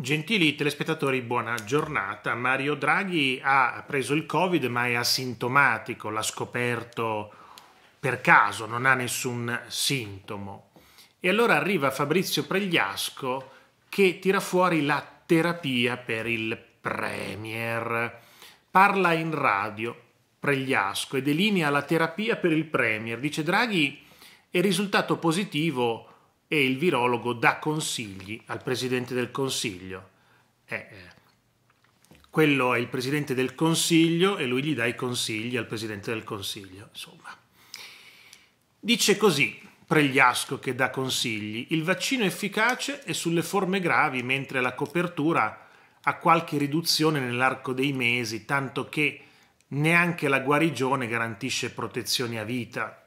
Gentili telespettatori, buona giornata. Mario Draghi ha preso il Covid ma è asintomatico, l'ha scoperto per caso, non ha nessun sintomo. E allora arriva Fabrizio Pregliasco che tira fuori la terapia per il Premier. Parla in radio Pregliasco e delinea la terapia per il Premier. Dice Draghi è risultato positivo e il virologo dà consigli al Presidente del Consiglio. Eh, eh, Quello è il Presidente del Consiglio e lui gli dà i consigli al Presidente del Consiglio. Insomma, dice così Pregliasco che dà consigli, il vaccino efficace e sulle forme gravi mentre la copertura ha qualche riduzione nell'arco dei mesi, tanto che neanche la guarigione garantisce protezioni a vita.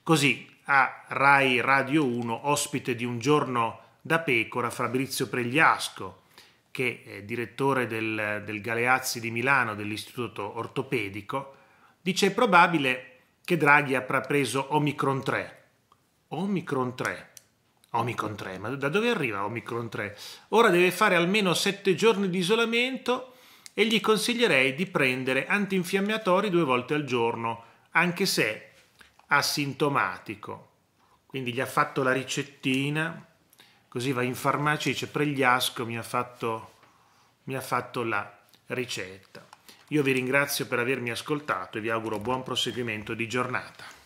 Così a Rai Radio 1, ospite di Un giorno da pecora, Fabrizio Pregliasco, che è direttore del, del Galeazzi di Milano dell'Istituto Ortopedico, dice è probabile che Draghi abbia preso Omicron 3. Omicron 3. Omicron 3, ma da dove arriva Omicron 3? Ora deve fare almeno 7 giorni di isolamento e gli consiglierei di prendere antinfiammatori due volte al giorno, anche se asintomatico. Quindi gli ha fatto la ricettina, così va in farmacia e dice Pregliasco mi ha fatto, mi ha fatto la ricetta. Io vi ringrazio per avermi ascoltato e vi auguro buon proseguimento di giornata.